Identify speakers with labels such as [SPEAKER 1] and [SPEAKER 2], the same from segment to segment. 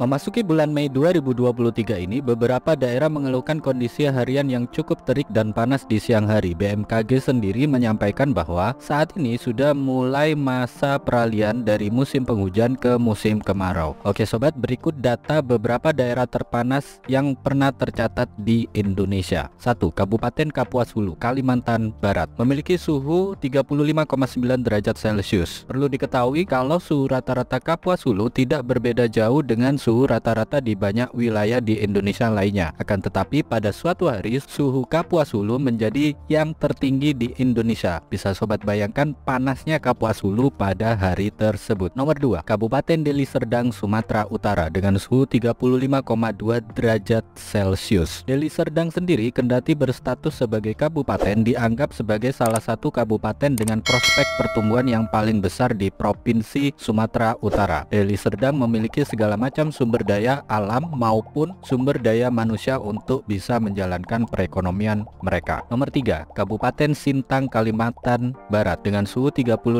[SPEAKER 1] Memasuki bulan Mei 2023 ini, beberapa daerah mengeluhkan kondisi harian yang cukup terik dan panas di siang hari. BMKG sendiri menyampaikan bahwa saat ini sudah mulai masa peralihan dari musim penghujan ke musim kemarau. Oke sobat, berikut data beberapa daerah terpanas yang pernah tercatat di Indonesia. 1. Kabupaten Kapuas Hulu, Kalimantan Barat memiliki suhu 35,9 derajat Celcius. Perlu diketahui kalau suhu rata-rata Kapuas Hulu tidak berbeda jauh dengan suhu suhu rata-rata di banyak wilayah di Indonesia lainnya. Akan tetapi pada suatu hari suhu Kapuas Hulu menjadi yang tertinggi di Indonesia. Bisa sobat bayangkan panasnya Kapuas Hulu pada hari tersebut. Nomor 2, Kabupaten Deli Serdang, Sumatera Utara dengan suhu 35,2 derajat Celcius. Deli Serdang sendiri kendati berstatus sebagai kabupaten dianggap sebagai salah satu kabupaten dengan prospek pertumbuhan yang paling besar di Provinsi Sumatera Utara. Deli Serdang memiliki segala macam sumber daya alam maupun sumber daya manusia untuk bisa menjalankan perekonomian mereka. Nomor 3, Kabupaten Sintang, Kalimantan Barat dengan suhu 35,1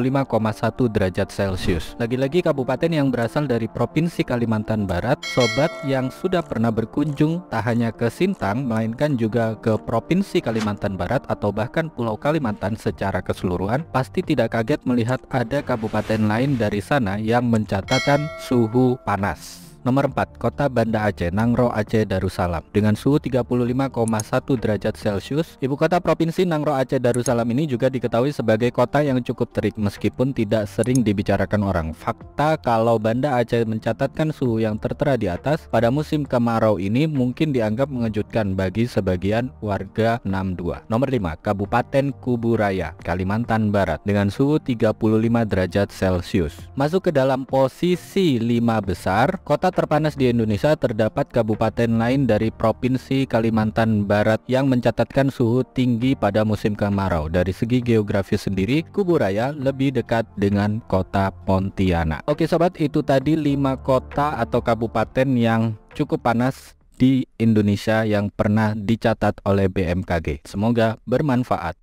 [SPEAKER 1] derajat Celcius. Lagi-lagi kabupaten yang berasal dari Provinsi Kalimantan Barat, sobat yang sudah pernah berkunjung tak hanya ke Sintang melainkan juga ke Provinsi Kalimantan Barat atau bahkan Pulau Kalimantan secara keseluruhan, pasti tidak kaget melihat ada kabupaten lain dari sana yang mencatatkan suhu panas. Nomor 4, Kota Banda Aceh, Nangro Aceh Darussalam. Dengan suhu 35,1 derajat Celcius, ibu kota provinsi Nangro Aceh Darussalam ini juga diketahui sebagai kota yang cukup terik meskipun tidak sering dibicarakan orang. Fakta kalau Banda Aceh mencatatkan suhu yang tertera di atas pada musim kemarau ini mungkin dianggap mengejutkan bagi sebagian warga 62. Nomor 5, Kabupaten Kuburaya, Kalimantan Barat dengan suhu 35 derajat Celcius. Masuk ke dalam posisi 5 besar, kota tempat terpanas di Indonesia terdapat kabupaten lain dari Provinsi Kalimantan Barat yang mencatatkan suhu tinggi pada musim kemarau. Dari segi geografi sendiri, Kuburaya lebih dekat dengan kota Pontianak. Oke sobat, itu tadi 5 kota atau kabupaten yang cukup panas di Indonesia yang pernah dicatat oleh BMKG. Semoga bermanfaat.